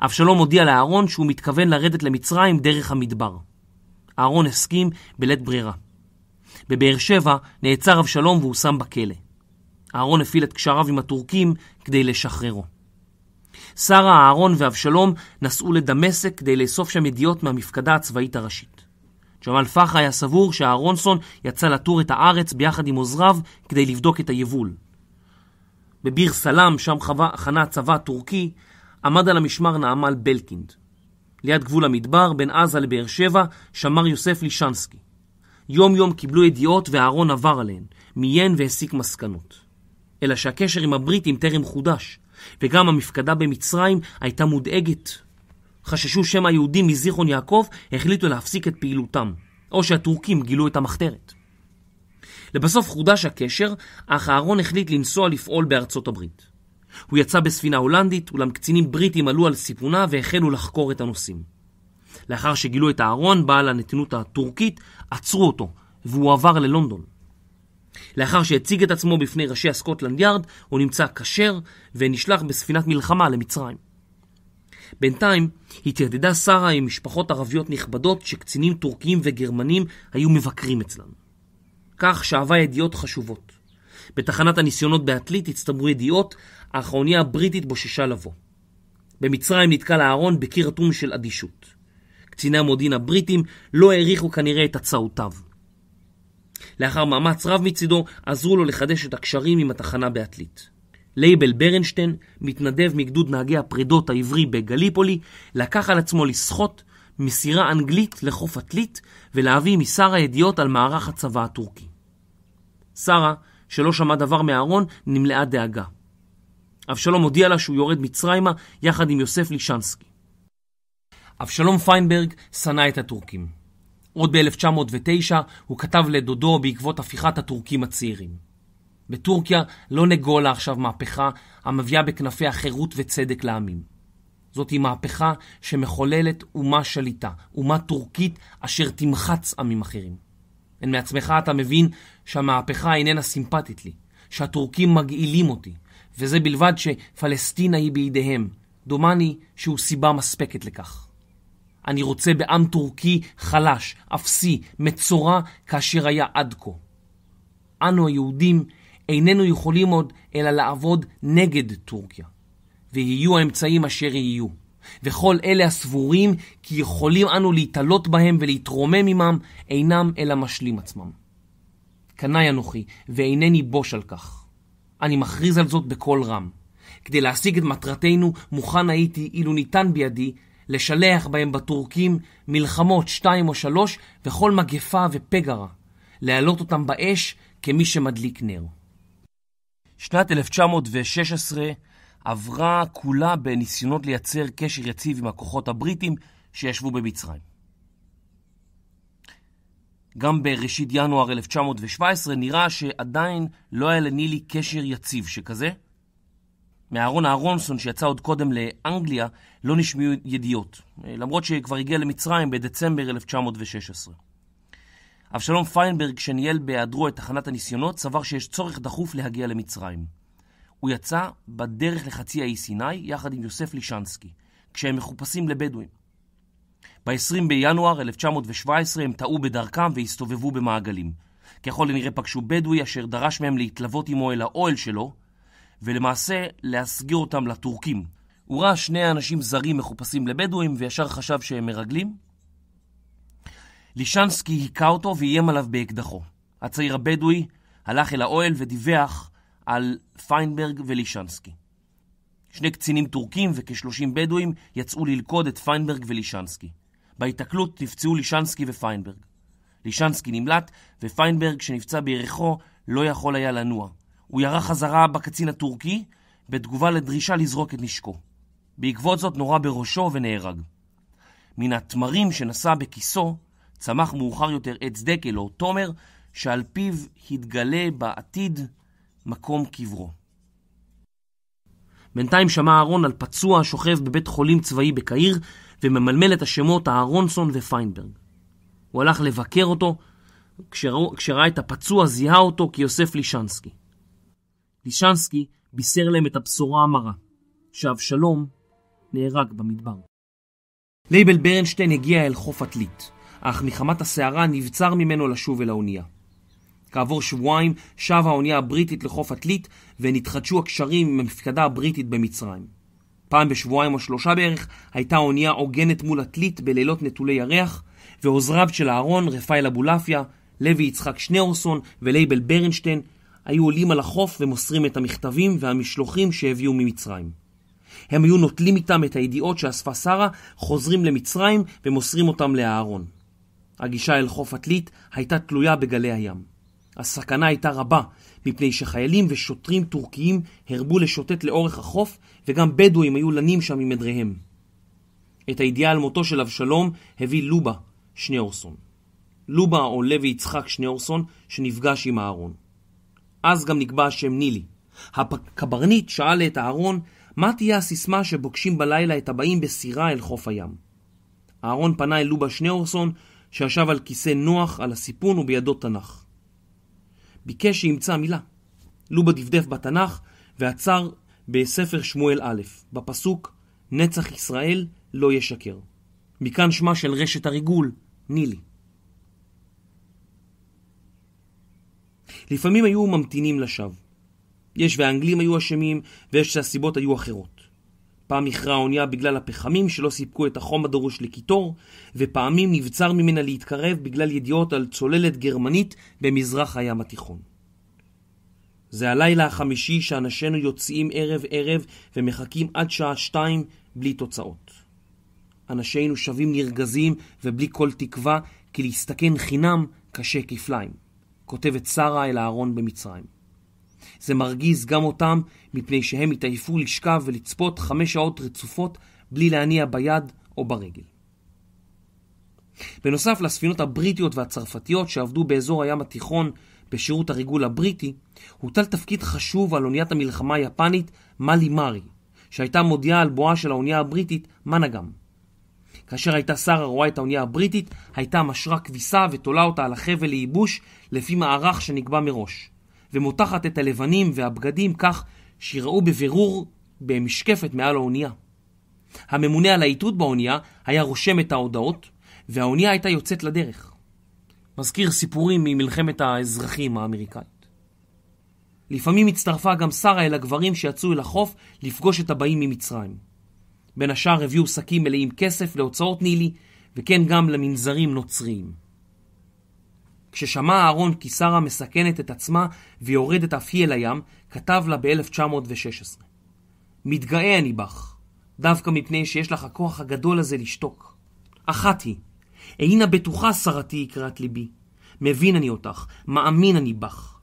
אבשלום הודיע לאהרון שהוא מתכוון לרדת למצרים דרך המדבר. אהרון הסכים בלית ברירה. בבאר שבע נעצר אבשלום והושם בכלא. אהרון הפעיל את קשריו עם הטורקים כדי לשחררו. שרה, אהרון ואבשלום נסעו לדמשק כדי לאסוף שם ידיעות מהמפקדה הצבאית הראשית. ג'מאל פחה היה סבור שאהרונסון יצא לטור את הארץ ביחד עם עוזריו כדי לבדוק את היבול. בביר סלאם, שם חווה, חנה הצבא הטורקי, עמד על המשמר נעמל בלקינד. ליד גבול המדבר, בין עזה לבאר שבע, שמר יוסף לישנסקי. יום יום קיבלו ידיעות והארון עבר עליהן, מיין והסיק מסקנות. אלא שהקשר עם הבריטים טרם חודש, וגם המפקדה במצרים הייתה מודאגת. חששו שמא היהודים מזיכרון יעקב החליטו להפסיק את פעילותם, או שהטורקים גילו את המחתרת. לבסוף חודש הקשר, אך אהרון החליט לנסוע לפעול בארצות הברית. הוא יצא בספינה הולנדית, אולם קצינים בריטים עלו על סיפונה והחלו לחקור את הנוסעים. לאחר שגילו את אהרון, בעל הנתינות הטורקית, עצרו אותו, והוא הועבר ללונדון. לאחר שהציג את עצמו בפני ראשי הסקוטלנד יארד, הוא נמצא כשר ונשלח בספינת מלחמה למצרים. בינתיים התיידדה שרה עם משפחות ערביות נכבדות שקצינים טורקים וגרמנים היו מבקרים אצלנו. כך שאבה ידיעות חשובות. בתחנת הניסיונות בעתלית הצטברו ידיעות, אך האונייה הבריטית בוששה לבוא. במצרים נתקל אהרון בקיר אטום של אדישות. קציני המודיעין הבריטים לא העריכו כנראה את הצעותיו. לאחר מאמץ רב מצידו, עזרו לו לחדש את הקשרים עם התחנה בעתלית. לייבל ברנשטיין, מתנדב מגדוד נהגי הפרידות העברי בגליפולי, לקח על עצמו לסחוט מסירה אנגלית לחוף עתלית ולהביא משר הידיעות על מערך הצבא הטורקי. שרה, שלא שמע דבר מאהרון, נמלאה דאגה. אבשלום הודיע לה שהוא יורד מצרימה יחד עם יוסף לישנסקי. אבשלום פיינברג שנא את הטורקים. עוד ב-1909 הוא כתב לדודו בעקבות הפיכת הטורקים הצעירים. בטורקיה לא נגולה עכשיו מהפכה המביאה בכנפיה חירות וצדק לעמים. זאתי מהפכה שמחוללת אומה שליטה, אומה טורקית אשר תמחץ עמים אחרים. הן מעצמך אתה מבין שהמהפכה איננה סימפטית לי, שהטורקים מגעילים אותי, וזה בלבד שפלסטינה היא בידיהם, דומני שהוא סיבה מספקת לכך. אני רוצה בעם טורקי חלש, אפסי, מצורע, כאשר היה עד כה. אנו היהודים איננו יכולים עוד אלא לעבוד נגד טורקיה, ויהיו האמצעים אשר יהיו. וכל אלה הסבורים כי יכולים אנו להתעלות בהם ולהתרומם עמם, אינם אלא משלים עצמם. קנאי אנוכי, ואינני בוש על כך. אני מכריז על זאת בקול רם. כדי להשיג את מטרתנו, מוכן הייתי, אילו ניתן בידי, לשלח בהם בטורקים מלחמות שתיים או שלוש וכל מגפה ופגרה להעלות אותם באש כמי שמדליק נר. שנת 1916 עברה כולה בניסיונות לייצר קשר יציב עם הכוחות הבריטים שישבו במצרים. גם בראשית ינואר 1917 נראה שעדיין לא היה לנילי קשר יציב שכזה. מאהרון אהרונסון שיצא עוד קודם לאנגליה לא נשמעו ידיעות, למרות שכבר הגיע למצרים בדצמבר 1916. אבשלום פיינברג שניהל בהיעדרו את תחנת הניסיונות סבר שיש צורך דחוף להגיע למצרים. הוא יצא בדרך לחצי האי סיני יחד עם יוסף לישנסקי, כשהם מחופשים לבדואים. ב-20 בינואר 1917 הם טעו בדרכם והסתובבו במעגלים. ככל הנראה פגשו בדואי אשר דרש מהם להתלוות עמו אל האוהל שלו, ולמעשה להסגיר אותם לטורקים. הוא ראה שני אנשים זרים מחופשים לבדואים וישר חשב שהם מרגלים. לישנסקי היכה אותו ואיים עליו באקדחו. הצעיר הבדואי הלך אל האוהל ודיווח על פיינברג ולישנסקי. שני קצינים טורקים וכ-30 בדואים יצאו ללכוד את פיינברג ולישנסקי. בהיתקלות נפצעו לישנסקי ופיינברג. לישנסקי נמלט, ופיינברג, שנפצע בירכו, לא יכול היה לנוע. הוא ירה חזרה בקצין הטורקי, בתגובה לדרישה לזרוק את נשקו. בעקבות זאת נורה בראשו ונהרג. מן התמרים שנשא בכיסו, צמח מאוחר יותר עץ דקל או תומר, שעל פיו התגלה בעתיד מקום קברו. בינתיים שמע אהרון על פצוע השוכב בבית חולים צבאי בקהיר וממלמל את השמות אהרונסון ופיינברג. הוא הלך לבקר אותו, כשראה, כשראה את הפצוע זיהה אותו כיוסף לישנסקי. לישנסקי בישר להם את הבשורה המרה, שאבשלום נהרג במדבר. לייבל ברנשטיין הגיע אל חוף עתלית, אך מחמת הסערה נבצר ממנו לשוב אל האונייה. כעבור שבועיים שבה האונייה הבריטית לחוף עתלית ונתחדשו הקשרים עם המפקדה הבריטית במצרים. פעם בשבועיים או שלושה בערך הייתה האונייה עוגנת מול עתלית בלילות נטולי ירח, ועוזריו של אהרון, רפאל אבולעפיה, לוי יצחק שניאורסון ולייבל ברנשטיין היו עולים על החוף ומוסרים את המכתבים והמשלוחים שהביאו ממצרים. הם היו נוטלים איתם את הידיעות שאספה שרה, חוזרים למצרים ומוסרים אותם לאהרון. הגישה אל חוף עתלית הייתה תלויה בגלי הים. הסכנה הייתה רבה, מפני שחיילים ושוטרים טורקיים הרבו לשוטט לאורך החוף, וגם בדואים היו לנים שם עם עדריהם. את הידיעה על מותו של אבשלום הביא לובה שניאורסון. לובה או לוי יצחק שניאורסון, שנפגש עם אהרון. אז גם נקבע השם נילי. הקברניט שאל את אהרון מה תהיה הסיסמה שבוקשים בלילה את הבאים בסירה אל חוף הים. אהרון פנה אל לובה שניאורסון, שישב על כיסא נוח, על הסיפון ובידו תנ"ך. ביקש שימצא מילה. לובה דפדף בתנ"ך ועצר בספר שמואל א', בפסוק נצח ישראל לא ישקר. מכאן שמה של רשת הריגול, נילי. לפעמים היו ממתינים לשווא. יש והאנגלים היו אשמים, ויש שהסיבות היו אחרות. פעם הכרע האונייה בגלל הפחמים שלא סיפקו את החום הדרוש לקיטור, ופעמים נבצר ממנה להתקרב בגלל ידיעות על צוללת גרמנית במזרח הים התיכון. זה הלילה החמישי שאנשינו יוצאים ערב ערב ומחכים עד שעה שתיים בלי תוצאות. אנשינו שבים נרגזים ובלי כל תקווה כי להסתכן חינם קשה כפליים, כותבת שרה אל אהרון במצרים. זה מרגיז גם אותם, מפני שהם התעייפו לשכב ולצפות חמש שעות רצופות בלי להניע ביד או ברגל. בנוסף לספינות הבריטיות והצרפתיות שעבדו באזור הים התיכון בשירות הריגול הבריטי, הוטל תפקיד חשוב על אוניית המלחמה היפנית מאלי מארי, שהייתה מודיעה על בואה של האונייה הבריטית מנאגם. כאשר הייתה שרה רואה את האונייה הבריטית, הייתה משרה כביסה ותולה אותה על החבל לייבוש לפי מערך שנקבע מראש. ומותחת את הלבנים והבגדים כך שיראו בבירור במשקפת מעל האונייה. הממונה על האיתות באונייה היה רושם את ההודעות, והאונייה הייתה יוצאת לדרך. מזכיר סיפורים ממלחמת האזרחים האמריקאית. לפעמים הצטרפה גם שרה אל הגברים שיצאו אל החוף לפגוש את הבאים ממצרים. בין השאר הביאו שקים מלאים כסף להוצאות נילי, וכן גם למנזרים נוצריים. כששמע אהרון כי שרה מסכנת את עצמה ויורדת אף היא אל הים, כתב לה ב-1916: מתגאה אני בך, דווקא מפני שיש לך הכוח הגדול הזה לשתוק. אחת היא, אינה בטוחה שרתי יקרת ליבי. מבין אני אותך, מאמין אני בך.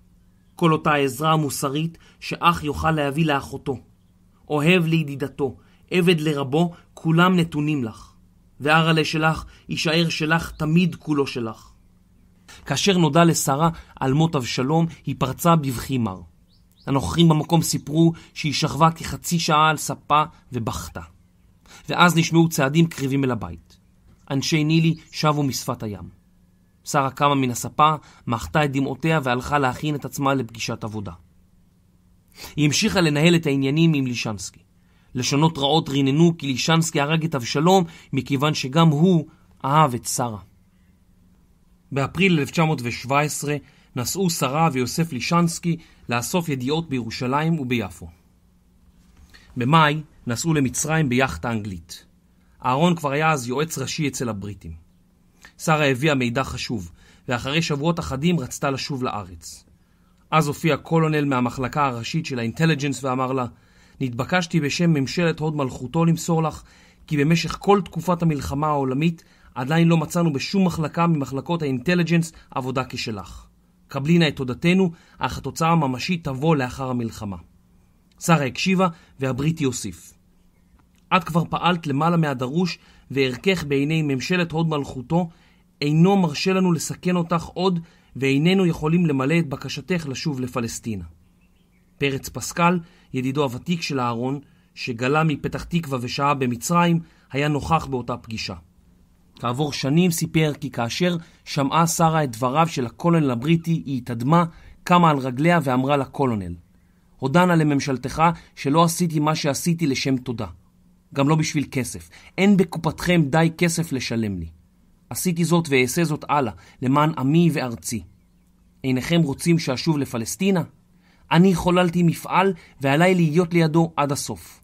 כל אותה עזרה מוסרית שאח יוכל להביא לאחותו. אוהב לידידתו, עבד לרבו, כולם נתונים לך. והרלה שלך יישאר שלך תמיד כולו שלך. כאשר נודע לשרה על מות אבשלום, היא פרצה בבכי מר. הנוכחים במקום סיפרו שהיא שכבה כחצי שעה על ספה ובכתה. ואז נשמעו צעדים קריבים אל הבית. אנשי נילי שבו משפת הים. שרה קמה מן הספה, מחתה את דמעותיה והלכה להכין את עצמה לפגישת עבודה. היא המשיכה לנהל את העניינים עם לישנסקי. לשונות רעות ריננו כי לישנסקי הרג את אבשלום מכיוון שגם הוא אהב את שרה. באפריל 1917 נסעו שרה ויוסף לישנסקי לאסוף ידיעות בירושלים וביפו. במאי נסעו למצרים ביאכטה אנגלית. אהרון כבר היה אז יועץ ראשי אצל הבריטים. שרה הביאה מידע חשוב, ואחרי שבועות אחדים רצתה לשוב לארץ. אז הופיע קולונל מהמחלקה הראשית של האינטליג'נס ואמר לה, נתבקשתי בשם ממשלת הוד מלכותו למסור לך כי במשך כל תקופת המלחמה העולמית עדיין לא מצאנו בשום מחלקה ממחלקות האינטליג'נס עבודה כשלך. קבלי נא את תודתנו, אך התוצאה הממשית תבוא לאחר המלחמה. שרה הקשיבה, והבריטי הוסיף. את כבר פעלת למעלה מהדרוש, וערכך בעיני ממשלת הוד מלכותו אינו מרשה לנו לסכן אותך עוד, ואיננו יכולים למלא את בקשתך לשוב לפלסטינה. פרץ פסקל, ידידו הוותיק של אהרון, שגלה מפתח תקווה ושהה במצרים, היה נוכח באותה פגישה. כעבור שנים סיפר כי כאשר שמעה שרה את דבריו של הקולונל הבריטי, היא התאדמה, קמה על רגליה ואמרה לקולונל: הודענה לממשלתך שלא עשיתי מה שעשיתי לשם תודה. גם לא בשביל כסף. אין בקופתכם די כסף לשלם לי. עשיתי זאת ואעשה זאת הלאה, למען עמי וארצי. אינכם רוצים שאשוב לפלסטינה? אני חוללתי מפעל ועליי להיות לידו עד הסוף.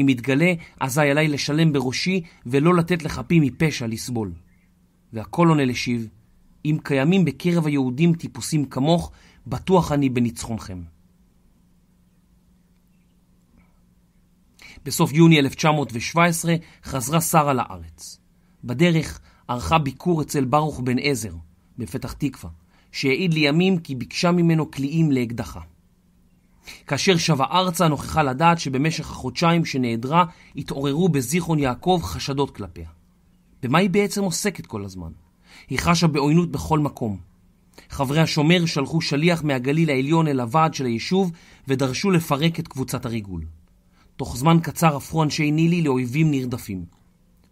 אם יתגלה, אזי עליי לשלם בראשי ולא לתת לחפי מפשע לסבול. והקולונל השיב, אם קיימים בקרב היהודים טיפוסים כמוך, בטוח אני בניצחונכם. בסוף יוני 1917 חזרה שרה לארץ. בדרך ערכה ביקור אצל ברוך בן עזר, בפתח תקווה, שהעיד לימים כי ביקשה ממנו קליעים לאקדחה. כאשר שבה ארצה נוכחה לדעת שבמשך החודשיים שנעדרה התעוררו בזיכרון יעקב חשדות כלפיה. במה היא בעצם עוסקת כל הזמן? היא חשה בעוינות בכל מקום. חברי השומר שלחו שליח מהגליל העליון אל הוועד של היישוב ודרשו לפרק את קבוצת הריגול. תוך זמן קצר הפכו אנשי נילי לאויבים נרדפים.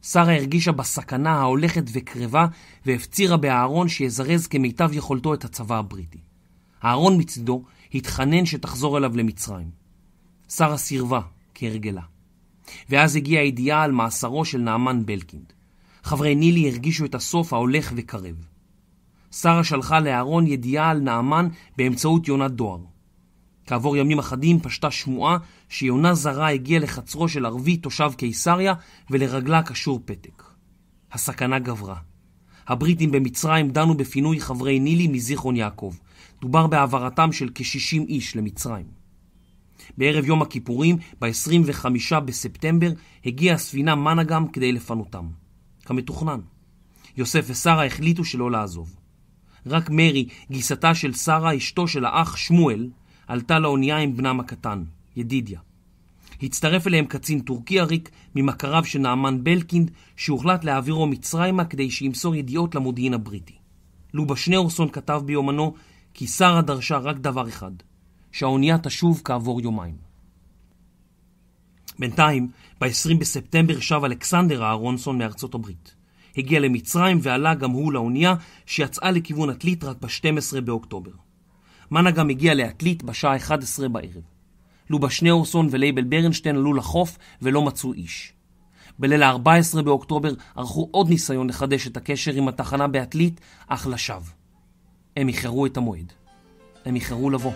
שרה הרגישה בסכנה ההולכת וקרבה והפצירה באהרון שיזרז כמיטב יכולתו את הצבא הבריטי. אהרון מצדו התחנן שתחזור אליו למצרים. שרה סירבה, כהרגלה. ואז הגיעה הידיעה על מאסרו של נעמן בלקינד. חברי נילי הרגישו את הסוף ההולך וקרב. שרה שלחה לאהרון ידיעה על נעמן באמצעות יונת דואר. כעבור ימים אחדים פשטה שמועה שיונה זרה הגיעה לחצרו של ערבי תושב קיסריה ולרגלה קשור פתק. הסכנה גברה. הבריטים במצרים דנו בפינוי חברי ניל"י מזיכרון יעקב. דובר בהעברתם של כ-60 איש למצרים. בערב יום הכיפורים, ב-25 בספטמבר, הגיעה הספינה מנאגם כדי לפנותם. כמתוכנן. יוסף ושרה החליטו שלא לעזוב. רק מרי, גיסתה של שרה, אשתו של האח שמואל, עלתה לאונייה עם בנם הקטן, ידידיה. הצטרף אליהם קצין טורקי עריק ממכריו של נעמן בלקינד, שהוחלט להעבירו מצרימה כדי שימסור ידיעות למודיעין הבריטי. לובה שניאורסון כתב ביומנו כי שרה דרשה רק דבר אחד, שהאונייה תשוב כעבור יומיים. בינתיים, ב-20 בספטמבר שב אלכסנדר אהרונסון מארצות הברית. הגיע למצרים ועלה גם הוא לאונייה, שיצאה לכיוון עתלית רק ב-12 באוקטובר. מנה גם הגיע לעתלית בשעה 11 בערב. לובה שניאורסון ולייבל ברנשטיין עלו לחוף ולא מצאו איש. בליל ה-14 באוקטובר ערכו עוד ניסיון לחדש את הקשר עם התחנה בעתלית, אך לשווא. הם איחרו את המועד. הם איחרו לבוא.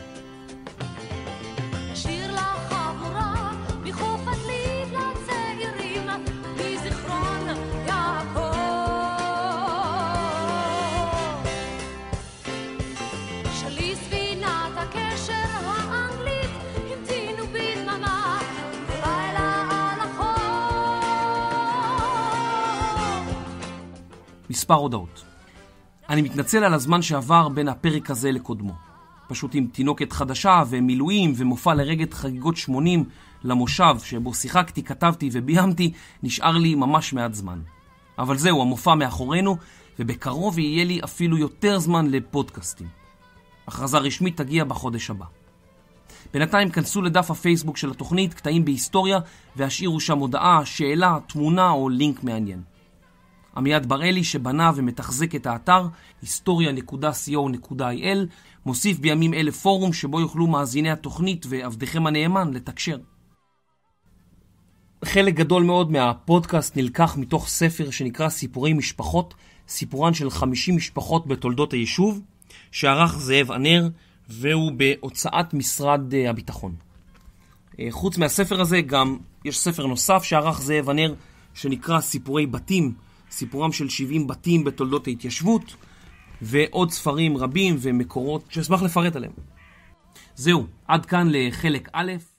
מספר הודעות. אני מתנצל על הזמן שעבר בין הפרק הזה לקודמו. פשוט עם תינוקת חדשה ומילואים ומופע לרגת חגיגות 80 למושב שבו שיחקתי, כתבתי וביימתי, נשאר לי ממש מעט זמן. אבל זהו, המופע מאחורינו, ובקרוב יהיה לי אפילו יותר זמן לפודקאסטים. הכרזה רשמית תגיע בחודש הבא. בינתיים כנסו לדף הפייסבוק של התוכנית, קטעים בהיסטוריה, והשאירו שם הודעה, שאלה, תמונה או לינק מעניין. עמיעד בראלי, שבנה ומתחזק את האתר historia.co.il, מוסיף בימים אלה פורום שבו יוכלו מאזיני התוכנית ועבדכם הנאמן לתקשר. חלק גדול מאוד מהפודקאסט נלקח מתוך ספר שנקרא סיפורי משפחות, סיפורן של 50 משפחות בתולדות היישוב, שערך זאב ענר, והוא בהוצאת משרד אה, הביטחון. אה, חוץ מהספר הזה גם יש ספר נוסף שערך זאב ענר, שנקרא סיפורי בתים, סיפורם של 70 בתים בתולדות ההתיישבות, ועוד ספרים רבים ומקורות שאשמח לפרט עליהם. זהו, עד כאן לחלק א'.